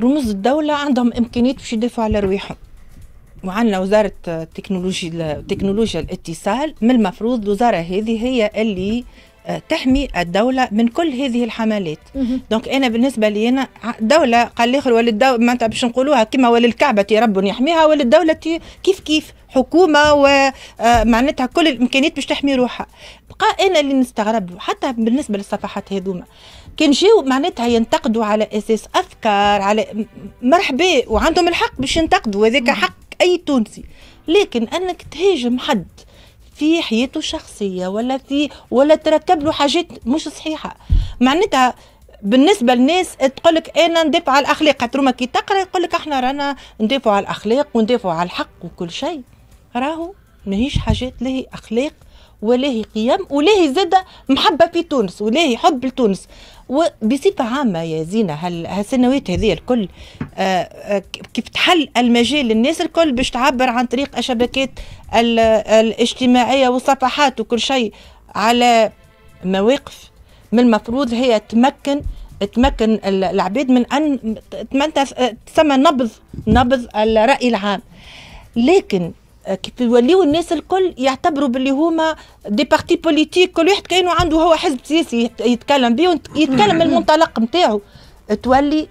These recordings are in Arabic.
رموز الدولة عندهم إمكانية باش يدافعوا على رواحهم وعندنا وزارة التكنولوجيا تكنولوجيا الاتصال من المفروض الوزارة هذه هي اللي آه، تحمي الدولة من كل هذه الحملات دونك أنا بالنسبة لي أنا دولة قال الآخر وللدولة معناتها باش نقولوها كما وللكعبة رب يحميها وللدولة كيف كيف حكومة ومعناتها آه، كل الإمكانيات باش تحمي روحها بقى أنا اللي نستغرب حتى بالنسبة للصفحات هذوما كان جاو معناتها ينتقدوا على أساس أفكار على مرحبا وعندهم الحق باش ينتقدوا هذاك حق أي تونسي لكن أنك تهاجم حد في حياته الشخصيه ولا في ولا تركب له حاجات مش صحيحه معناتها بالنسبه للناس تقول لك انا ندافع على الاخلاق خاطر ما كي تقرا يقول لك احنا رانا ندافع على الاخلاق وندافع على الحق وكل شيء راهو ماهيش حاجات لا هي اخلاق ولا هي قيم ولا هي زاده محبه في تونس ولا هي حب لتونس وبصفة عامة يا زينة هالسنوات هذه الكل آه، آه، كيف تحل المجال للناس الكل باش تعبر عن طريق الشبكات الاجتماعية والصفحات وكل شيء على مواقف من المفروض هي تمكن تمكن العباد من ان تسمى نبض نبض الراي العام لكن آه، كيف يوليو الناس الكل يعتبروا باللي هما دي بارتي بوليتيك كل واحد كاينه عنده هو حزب سياسي يتكلم به يتكلم من المنطلق نتاعو تولي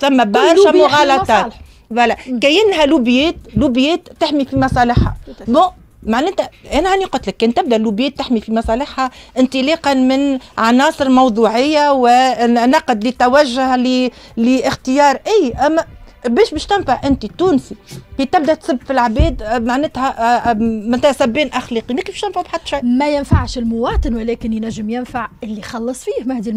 ثم برشا مغالطات فوالا كاينها لوبيات لوبيات تحمي في مصالحها بون معناتها انا هاني قلت لك كان تبدا اللوبيات تحمي في مصالحها انطلاقا من عناصر موضوعيه ونقد لتوجه لاختيار اي اما باش باش تنفع انت التونسي كي تبدا تسب في العباد آه، معناتها آه، آه، معناتها سبين اخلاقي ما كيفاش تنفع بحد شيء ما ينفعش المواطن ولكن ينجم ينفع اللي خلص فيه مهدي